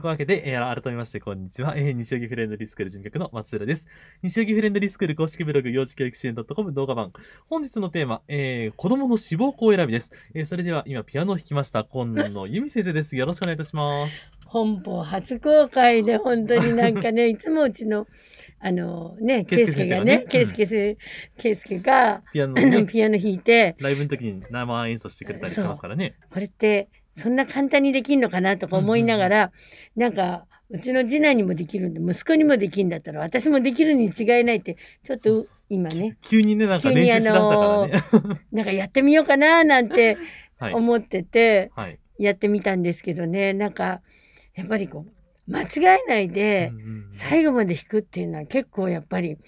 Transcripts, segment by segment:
というわけで、えー、改めまして、こんにちは。えー、西荻フレンドリースクール事務局の松浦です。西荻フレンドリースクール公式ブログ、幼児教育支援 .com 動画版。本日のテーマ、えー、子供の志望校選びです。えー、それでは、今、ピアノを弾きました、今野由美先生です。よろしくお願いいたします。本邦初公開で、本当になんかね、いつもうちの、あのね、ケイスケがね、ケイスケケイスケが、ピアノ、ね、ピアノ弾いて、ライブの時に生演奏してくれたりしますからね。これって、そんな簡単にできんのかなとか思いながら、うんうん、なんか、うちの次男にもできるんで、息子にもできるんだったら、私もできるに違いないって、ちょっと今ね。急にね、なんか練習しだしたからね。なんかやってみようかななんて思ってて、やってみたんですけどね、なんか、やっぱりこう、間違えないで、最後まで弾くっていうのは結構やっぱり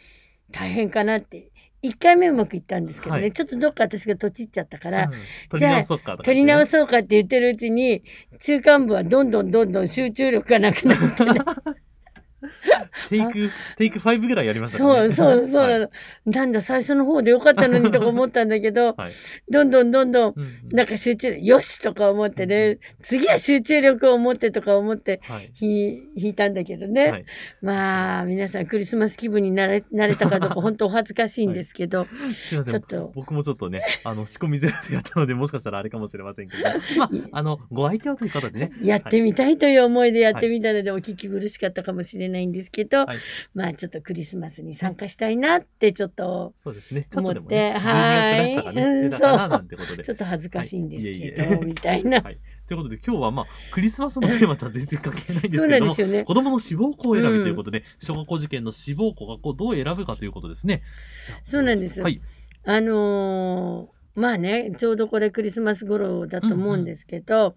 大変かなって1回目うまくいったんですけどね、はい、ちょっとどっか私がとちっちゃったから、うん、じゃあ取り直そうかって言ってるうちに中間部はどんどんどんどん集中力がなくなって、ね。テイク、テイク5ぐらいやりましたね。そう、そう、そうなんだ、最初の方でよかったのにとか思ったんだけど、どんどんどんどん、なんか集中、よしとか思ってね、次は集中力を持ってとか思って、弾いたんだけどね。まあ、皆さんクリスマス気分になれ、たかどうか、本当お恥ずかしいんですけど、ちょっと。僕もちょっとね、あの、仕込みゼロでやったので、もしかしたらあれかもしれませんけど、まあ、あの、ご愛嬌という方でね。やってみたいという思いでやってみたので、お聞き苦しかったかもしれない。ないんですけど、はい、まあちょっとクリスマスに参加したいなってちょっと思って、ねね、はい、ねうん、そうちょっと恥ずかしいんですけど、はい、いえいえみたいな。はいということで今日はまあクリスマスのテーマとは全然関係ないんですけども、ね、子供の志望校選びということで、うん、小学校受験の志望校学校どう選ぶかということですね。そうなんです、はい、あのー、まあねちょうどこれクリスマス頃だと思うんですけど、うんうん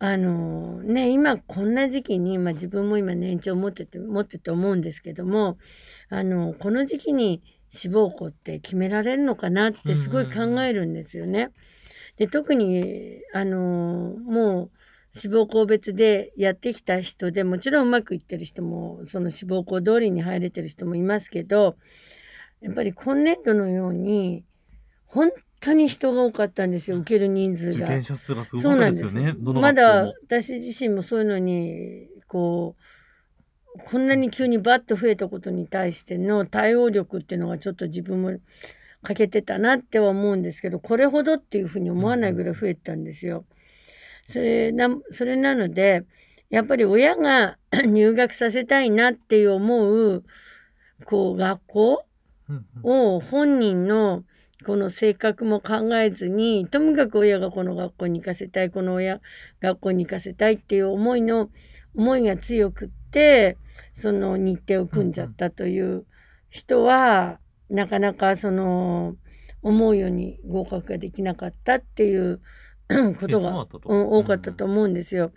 あのね、今こんな時期に、まあ、自分も今年長持ってて持ってて思うんですけどもあのこの時期に志望校って決められるのかなってすごい考えるんですよね。で特にあのもう志望校別でやってきた人でもちろんうまくいってる人もその志望校通りに入れてる人もいますけどやっぱり今年度のように本当に人が多かったんですよ受ける人数が。受験者数がすごかったですよね。まだ私自身もそういうのにこうこんなに急にバッと増えたことに対しての対応力っていうのがちょっと自分も欠けてたなっては思うんですけどこれほどっていうふうに思わないぐらい増えたんですよ。それなそれなのでやっぱり親が 入学させたいなって思うこう学校を本人のこの性格も考えずに、ともかく親がこの学校に行かせたい、この親、学校に行かせたいっていう思いの、思いが強くって、その日程を組んじゃったという人は、うん、なかなかその、思うように合格ができなかったっていうことが多かったと思うんですよ。うん、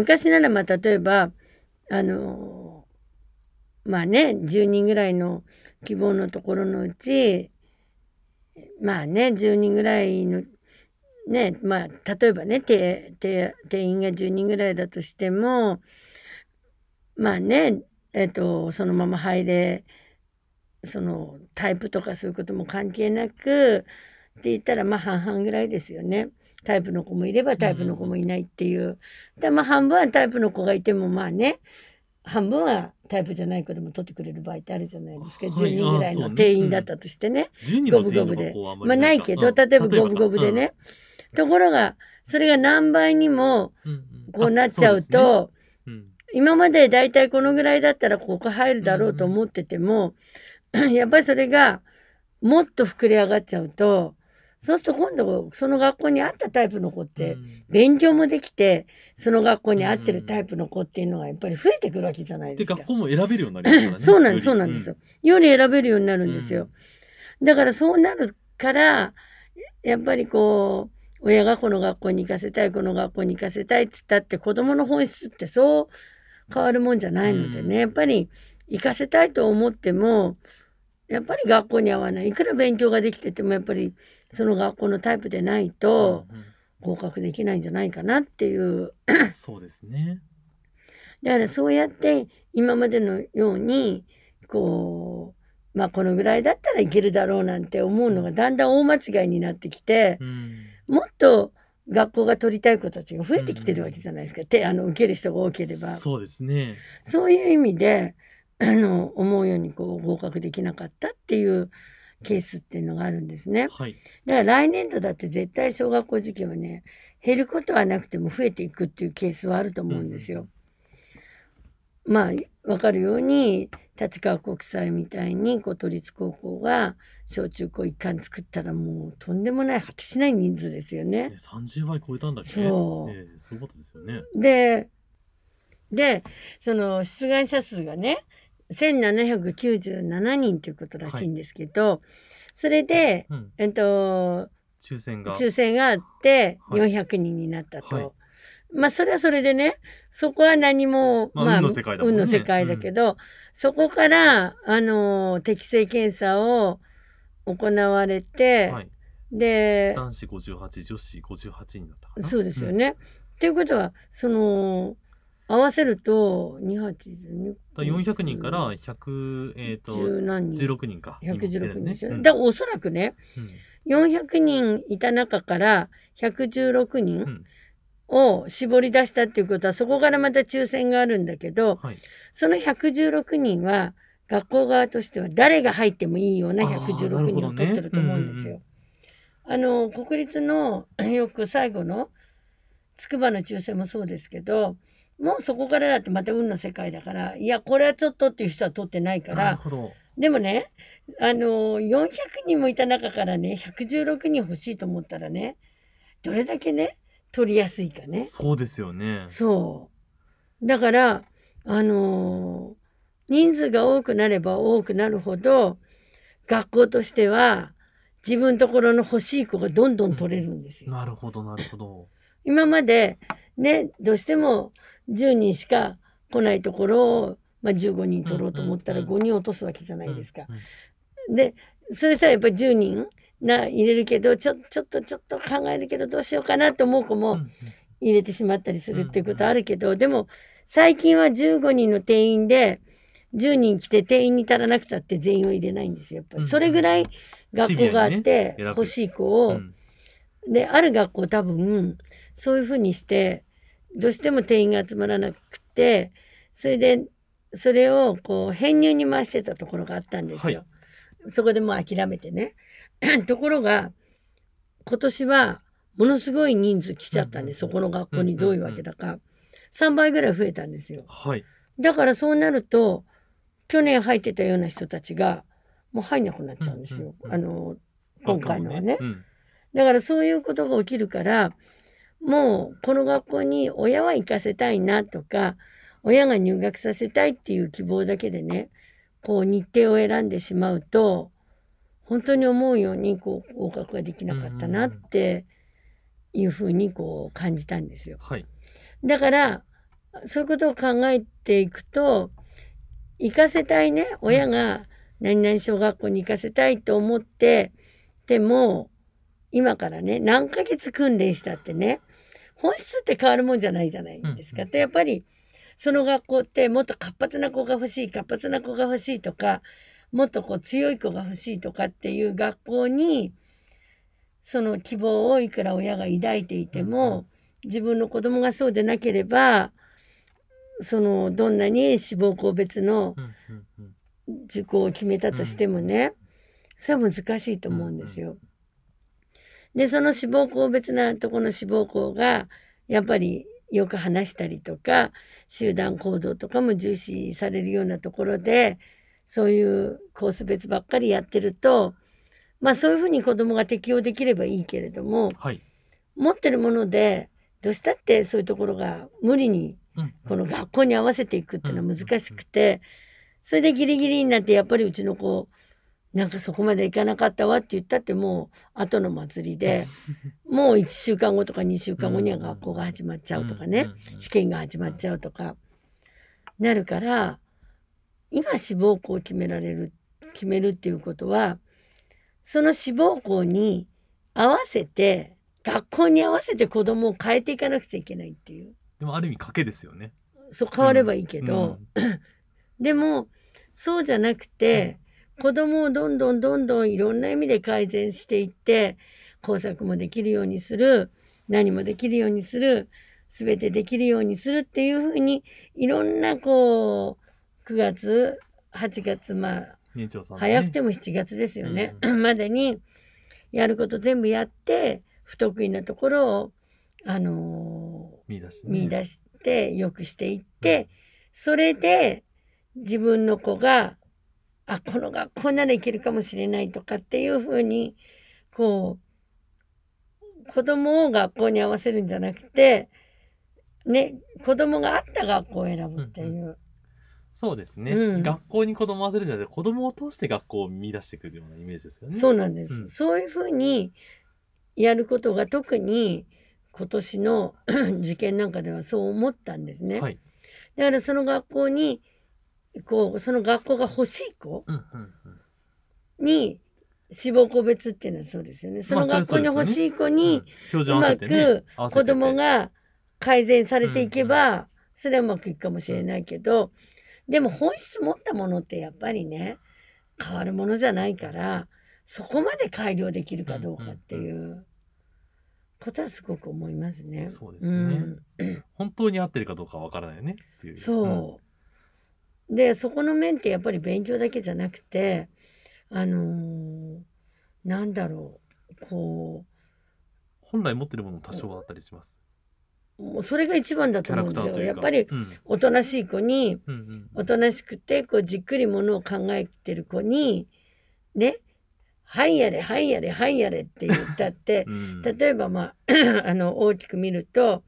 昔なら、まあ、例えば、あの、まあね、10人ぐらいの希望のところのうち、まあね、10人ぐらいの、ね、まあ、例えばね、定員が10人ぐらいだとしても、まあね、えっ、と、そのまま入れ、そのタイプとかそういうことも関係なく、って言ったら、まあ半々ぐらいですよね。タイプの子もいればタイプの子もいないっていう。で、まあ半分はタイプの子がいてもまあね、半分はタイプじゃない子でも取ってくれる場合ってあるじゃないですか、はい、10人ぐらいの定員だったとしてね、五分五分でまあないけど、うん、例えば五分五分でね、うん、ところがそれが何倍にもこうなっちゃうと、うんうね、今までだいたいこのぐらいだったらここ入るだろうと思ってても、やっぱりそれがもっと膨れ上がっちゃうとそうすると今度その学校に合ったタイプの子って勉強もできてその学校に合ってるタイプの子っていうのがやっぱり増えてくるわけじゃないですか。で学校も選べるようになる そうなんですそうなんですよ、より選べるようになるんですよ。だからそうなるからやっぱりこう親がこの学校に行かせたいこの学校に行かせたいっつったって子どもの本質ってそう変わるもんじゃないのでね、やっぱり行かせたいと思ってもやっぱり学校に合わないいくら勉強ができててもやっぱりその学校のタイプでないと合格できないんじゃないかなっていう。そうですね。だからそうやって今までのようにこうまあこのぐらいだったらいけるだろうなんて思うのがだんだん大間違いになってきて、うん、もっと学校が取りたい子たちが増えてきてるわけじゃないですか、うん、あの受ける人が多ければそうですねそういう意味であの思うようにこう合格できなかったっていうケースっていうのがあるんですね。はい、だから来年度だって絶対小学校受験はね減ることはなくても増えていくっていうケースはあると思うんですよ。うん、まあ分かるように立川国際みたいにこう都立高校が小中高一貫作ったらもうとんでもない果てしない人数ですよね。30倍超えたんだっけそう、えー、そういうことですよね。ででその出願者数がね1797人ということらしいんですけど、はい、それで、うん、えっと、抽選が。抽選があって、400人になったと。はいはい、まあ、それはそれでね、そこは何も、まあ、まあ、運の世界だ、ね、運の世界だけど、うん、そこから、あの、適正検査を行われて、はい、で、男子58、女子58になったそうですよね。と、うん、いうことは、その、合わせると2八だ400人から100、えーと、16人か116人ですよね、うん、だおそらくね、うん、400人いた中から116人を絞り出したっていうことはそこからまた抽選があるんだけど、はい、その116人は学校側としては誰が入ってもいいような116人を取ってると思うんですよ。あ、の国立のよく最後の筑波の抽選もそうですけどもうそこからだってまた運の世界だからいやこれはちょっとっていう人は取ってないからでもねあの400人もいた中からね116人欲しいと思ったらねどれだけね取りやすいかねそうですよねそうだからあの人数が多くなれば多くなるほど学校としては自分ところの欲しい子がどんどん取れるんですよ。うん、なるほどなるほど。今までねどうしても10人しか来ないところを、まあ、15人取ろうと思ったら5人落とすわけじゃないですか。でそれさやっぱり10人な入れるけどちょちょっとちょっと考えるけどどうしようかなと思う子も入れてしまったりするっていうことあるけどでも最近は15人の定員で10人来て定員に足らなくたって全員を入れないんですよやっぱり。それぐらい学校があって欲しい子を、である学校多分そういうふうにしてどうしても店員が集まらなくて、それで、それをこう、編入に回してたところがあったんですよ。はい、そこでもう諦めてね。ところが、今年は、ものすごい人数来ちゃったんです、うん、そこの学校にどういうわけだか。3倍ぐらい増えたんですよ。はい、だからそうなると、去年入ってたような人たちが、もう入んなくなっちゃうんですよ。あの、今回のはね。ねうん、だからそういうことが起きるから、もうこの学校に親は行かせたいなとか、親が入学させたいっていう希望だけでね、こう日程を選んでしまうと、本当に思うようにこう合格ができなかったなっていうふうにこう感じたんですよ。はい、だからそういうことを考えていくと行かせたいね親が何々小学校に行かせたいと思ってでも今からね何ヶ月訓練したってね本質って変わるもんじゃないじゃないですか。うんうん、やっぱりその学校ってもっと活発な子が欲しい活発な子が欲しいとかもっとこう強い子が欲しいとかっていう学校にその希望をいくら親が抱いていても、自分の子供がそうでなければそのどんなに志望校別の受講を決めたとしてもね、それは難しいと思うんですよ。うんうんで、その志望校、別なとこの志望校が、やっぱりよく話したりとか、集団行動とかも重視されるようなところで、そういうコース別ばっかりやってると、まあそういうふうに子供が適応できればいいけれども、はい、持ってるもので、どうしたってそういうところが無理に、この学校に合わせていくっていうのは難しくて、それでギリギリになって、やっぱりうちの子、なんかそこまで行かなかったわって言ったってもう後の祭りで もう1週間後とか2週間後には学校が始まっちゃうとかね、試験が始まっちゃうとかなるから今志望校を決められる決めるっていうことはその志望校に合わせて学校に合わせて子供を変えていかなくちゃいけないっていう。でもある意味賭けですよね。そう変わればいいけど、うんうん、でもそうじゃなくて。うん子供をどんどんどんどんいろんな意味で改善していって、工作もできるようにする、何もできるようにする、すべてできるようにするっていうふうに、いろんなこう、9月、8月、まあ、ね、早くても7月ですよね、うん、までに、やること全部やって、不得意なところを、あのー、見出し、ね、出して、よくしていって、うん、それで、自分の子があ、この学校ならいけるかもしれないとかっていうふうに、こう、子供を学校に合わせるんじゃなくて、ね、子供があった学校を選ぶっていう。うんうん、そうですね、うん、学校に子供を合わせるんじゃなくて、子供を通して学校を見出してくるようなイメージですよね。そうなんです。うん、そういうふうにやることが特に今年の 受験なんかではそう思ったんですね。はい、だからその学校にこうその学校が欲しい子に志望個別っていうのはそうですよね。その学校に欲しい子にうまく子供が改善されていけばそれはうまくいくかもしれないけどでも本質持ったものってやっぱりね変わるものじゃないからそこまで改良できるかどうかっていうことはすごく思いますね。そうですね、うん、本当に合ってるかどうかわからないよねそう、うんで、そこの面ってやっぱり勉強だけじゃなくて、あのー、なんだろう、こう。本来持ってるもの多少はあったりします。もうそれが一番だと思うんですよ。やっぱり、おとなしい子に、うん、おとなしくて、こう、じっくりものを考えてる子に、ね、はいやれ、はいやれ、はいやれって言ったって、うん、例えば、まあ、あの、大きく見ると、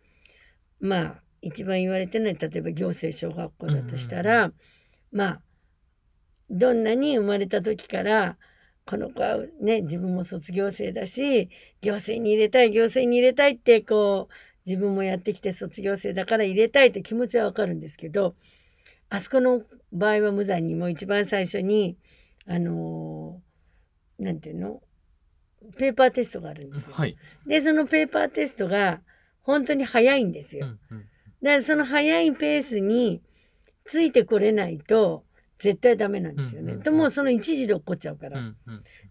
まあ、一番言われてない例えば行政小学校だとしたら、まあどんなに生まれた時からこの子はね自分も卒業生だし行政に入れたい行政に入れたいってこう自分もやってきて卒業生だから入れたいって気持ちはわかるんですけどあそこの場合は無残にも一番最初にあの何、ー、て言うのペーパーテストがあるんですよ。はい、でそのペーパーテストが本当に早いんですよ。うんうんだからその速いペースについてこれないと絶対ダメなんですよね。ともうその1時で落っこっちゃうから。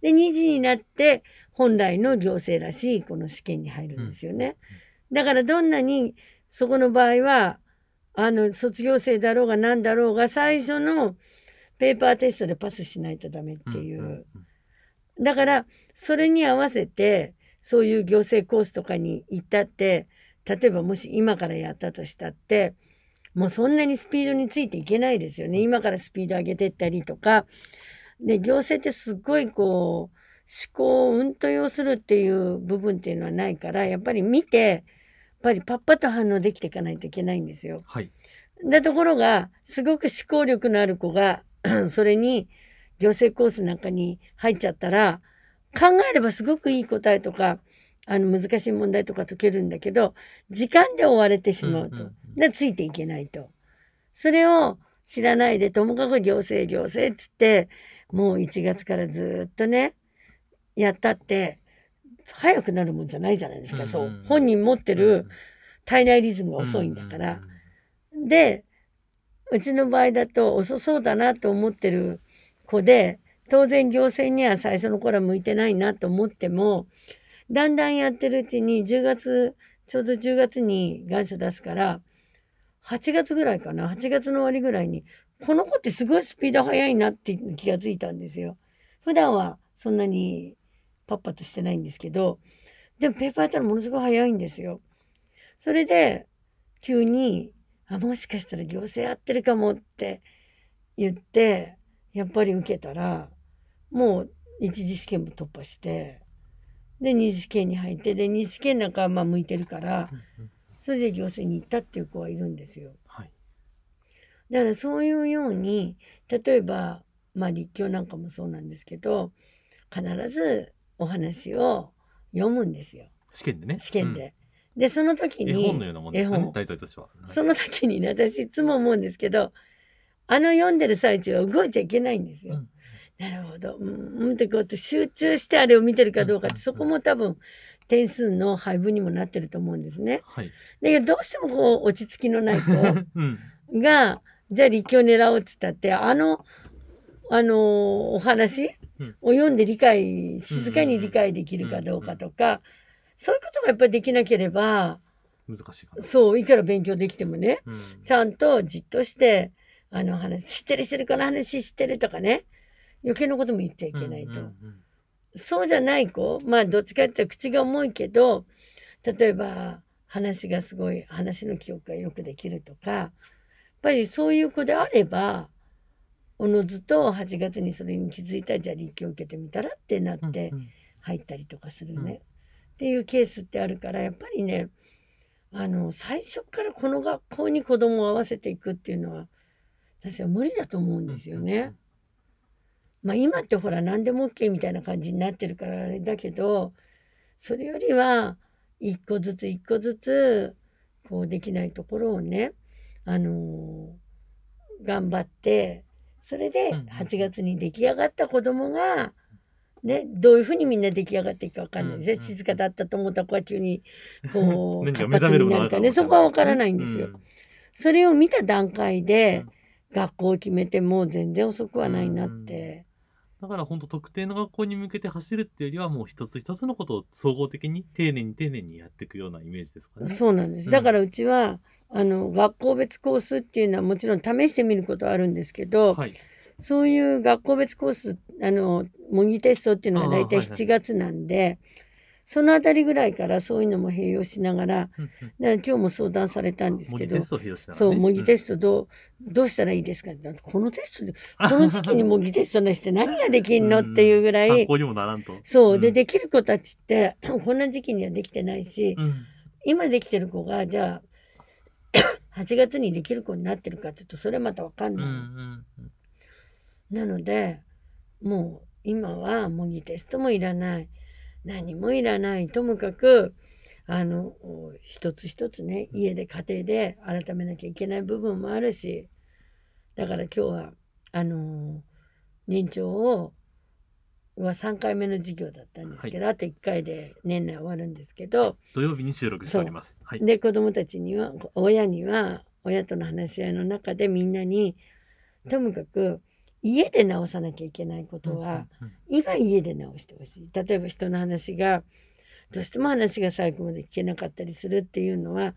で2時になって本来の行政らしいこの試験に入るんですよね。だからどんなにそこの場合はあの卒業生だろうが何だろうが最初のペーパーテストでパスしないとダメっていう。だからそれに合わせてそういう行政コースとかに行ったって例えばもし今からやったとしたって、もうそんなにスピードについていけないですよね。今からスピード上げてったりとか。で、行政ってすっごいこう、思考をうんと要するっていう部分っていうのはないから、やっぱり見て、やっぱりパッパと反応できていかないといけないんですよ。はい。だところが、すごく思考力のある子が、それに行政コースなんかに入っちゃったら、考えればすごくいい答えとか、あの難しい問題とか解けるんだけど時間で追われてしまうと、うんうんうん、でついていけないとそれを知らないでともかく行政行政っつってもう1月からずっとねやったって早くなるもんじゃないじゃないですか、うんうん、そう本人持ってる体内リズムが遅いんだから。うんうん、でうちの場合だと遅そうだなと思ってる子で当然行政には最初の頃は向いてないなと思ってもだんだんやってるうちに10月、ちょうど10月に願書出すから、8月ぐらいかな、8月の終わりぐらいに、この子ってすごいスピード速いなって気がついたんですよ。普段はそんなにパッパとしてないんですけど、でもペーパーやったらものすごい速いんですよ。それで、急に、あ、もしかしたら行政やってるかもって言って、やっぱり受けたら、もう一次試験も突破して、で、次試験に入って、で、次試験なんかはまあ向いてるから、それで行政に行ったっていう子はいるんですよ。はい、だからそういうように、例えば、まあ立教なんかもそうなんですけど、必ずお話を読むんですよ。試験でね。試験で。うん、で、その時に。絵本のようなもんですね、としては。その時にね、私いつも思うんですけど、あの読んでる最中は動いちゃいけないんですよ。うんなるほど。うん。で、こう集中してあれを見てるかどうかって、そこも多分、点数の配分にもなってると思うんですね。はい。だけど、どうしてもこう、落ち着きのない子が、うん、じゃあ立教狙おうって言ったって、あの、あのお話を読んで理解、静かに理解できるかどうかとか、そういうことがやっぱりできなければ、難しいそういくら勉強できてもね、うん、ちゃんとじっとしてあの話知ってる知ってるこの話知ってるとかね余計なことも言っちゃいけないと。うんうんうんそうじゃない子、まあどっちかってったら口が重いけど、例えば話がすごい、話の記憶がよくできるとか、やっぱりそういう子であれば、おのずと8月にそれに気づいたら、じゃあ力を受けてみたらってなって入ったりとかするね。うんうん、っていうケースってあるから、やっぱりね、あの、最初からこの学校に子供を合わせていくっていうのは、私は無理だと思うんですよね。うんうんまあ、今ってほら何でも OK みたいな感じになってるからあれだけどそれよりは一個ずつ一個ずつこうできないところをねあのー、頑張ってそれで8月に出来上がった子供が、ね、どういうふうにみんな出来上がっていくか分かんないですね、静かだったと思った子は急にこう 活発になるかねそこは分からないんですよ。うん、それを見た段階で、学校を決めてもう全然遅くはないなってだから本当特定の学校に向けて走るっていうよりはもう一つ一つのことを総合的に丁寧に丁寧にやっていくようなイメージですかね。そうなんです。だからうちは、あの学校別コースっていうのはもちろん試してみることあるんですけど、はい、そういう学校別コースあの模擬テストっていうのは大体7月なんで、はいはいそのあたりぐらいからそういうのも併用しながら、今日も相談されたんですけど、そう、模擬テストどう、どうしたらいいですかって、このテストで、この時期に模擬テストなして何ができんのっていうぐらい、そう、で、できる子たちって、こんな時期にはできてないし、今できてる子が、じゃあ、8 月にできる子になってるかっていうと、それまたわかんない。なので、もう今は模擬テストもいらない。何もいらない。ともかく、あの、一つ一つね、家で家庭で改めなきゃいけない部分もあるし、だから今日は、あの、年長を、は3回目の授業だったんですけど、はい、あと1回で年内終わるんですけど土曜日に収録しております、はい、で子どもたちには親には親との話し合いの中でみんなにともかく家で直さなきゃいけないことは、今家で直してほしい。例えば人の話が、どうしても話が最後まで聞けなかったりするっていうのは、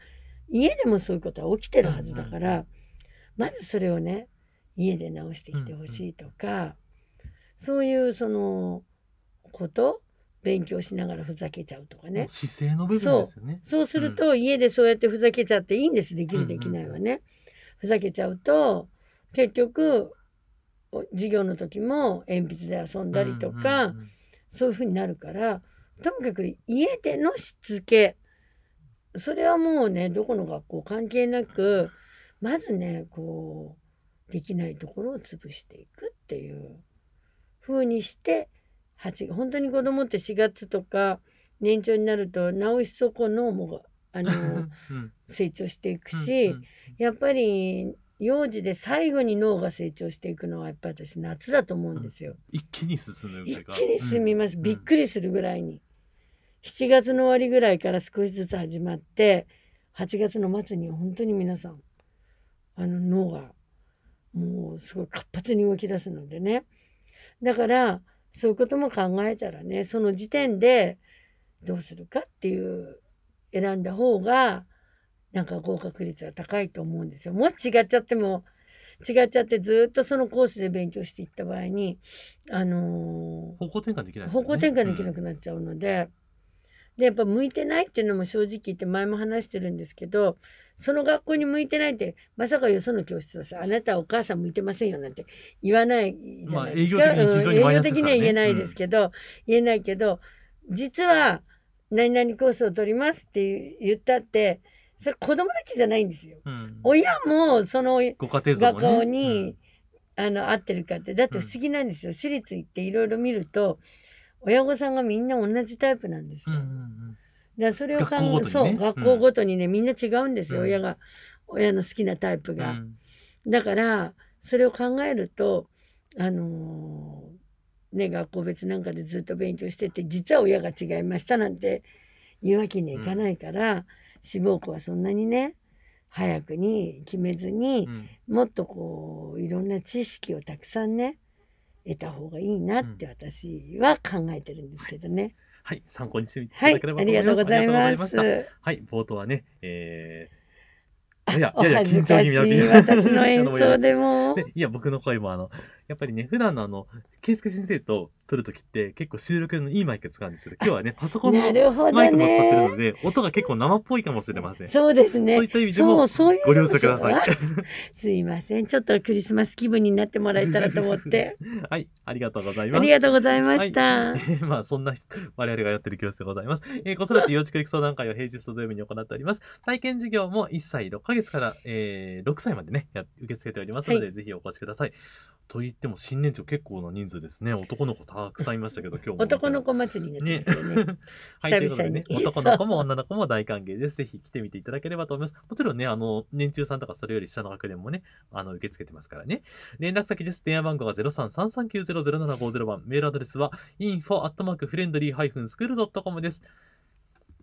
家でもそういうことは起きてるはずだから、まずそれをね、家で直してきてほしいとか、そういうそのこと勉強しながらふざけちゃうとかね姿勢の部分ですよねそうすると、家でそうやってふざけちゃっていいんですできるできないはね、ふざけちゃうと結局授業の時も鉛筆で遊んだりとか、うんうんうん、そういうふうになるからともかく家でのしつけそれはもうねどこの学校関係なくまずねこうできないところを潰していくっていう風にして本当に子供って4月とか年長になると直しそこのもあの うん、成長していくし、やっぱり幼児で最後に脳が成長していくのはやっぱり私夏だと思うんですよ、うん、一気に進む一気に進みます、うん、びっくりするぐらいに7月の終わりぐらいから少しずつ始まって8月の末に本当に皆さんあの脳がもうすごい活発に動き出すのでねだからそういうことも考えたらねその時点でどうするかっていう選んだ方がなんか合格率が高いと思うんですよ。もし違っちゃっても、違っちゃってずっとそのコースで勉強していった場合に、あのー、方向転換できない、ね、方向転換できなくなっちゃうので、うん、で、やっぱ向いてないっていうのも正直言って前も話してるんですけど、その学校に向いてないって、まさかよその教室はさ、あなたお母さん向いてませんよなんて言わないじゃないですか。まあ、営業的に、ね、営業的には言えないですけど、うん、言えないけど、実は、何々コースを取りますって言ったって、それ子供だけじゃないんですよ。うん、親もその学校に、うん、あの合ってるかって。だって不思議なんですよ。私立行っていろいろ見ると、親御さんがみんな同じタイプなんですよ。うんうんうん、だそれを考え、ね、そう、学校ごとにね、みんな違うんですよ。親が、親の好きなタイプが。だから、それを考えると、あのー、ね、学校別なんかでずっと勉強してて、実は親が違いましたなんて言うわけにはいかないから、志望校はそんなにね早くに決めずに、うん、もっとこういろんな知識をたくさんね得た方がいいなって私は考えてるんですけどね。はい、はい、参考にしていただければと思います。はい、ありがとうございます。はい、冒頭はね、えー、いや、いや、緊張気味だけど。私の演奏でも。いや、僕の声もあの、やっぱりね、普段のあの、圭介先生と撮るときって結構収録用のいいマイク使うんですけど、今日はね、パソコンのマイクも使ってるので、音が結構生っぽいかもしれません。そうですね。そういった意味でもご了承ください。すいません。ちょっとクリスマス気分になってもらえたらと思って。はい、ありがとうございます。ありがとうございました。はい、まあ、そんな我々がやってる教室でございます。えー、子育て幼稚教育相談会を平日と土曜日に行っております。体験授業も1歳6ヶ月から、えー、6歳までね、受け付けておりますので、はい、ぜひお越しください。といっっても新年長結構な人数ですね。男の子たくさんいましたけど、今日も。男の子祭りになってますよね。ね はい、ということでね、男の子も女の子も大歓迎です。ぜひ来てみていただければと思います。もちろんね、あの、年中さんとかそれより下の学年もね、あの、受け付けてますからね。連絡先です。電話番号が0333900750番。メールアドレスは info.friendly-school.com です。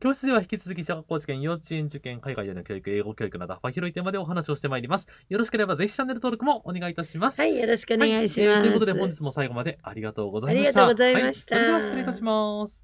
教室では引き続き小学校受験、幼稚園受験、海外での教育、英語教育など幅広いテーマでお話をしてまいります。よろしければぜひチャンネル登録もお願いいたします。はい、よろしくお願いします。はいえー、ということで本日も最後までありがとうございました。ありがとうございました。はい、それでは失礼いたします。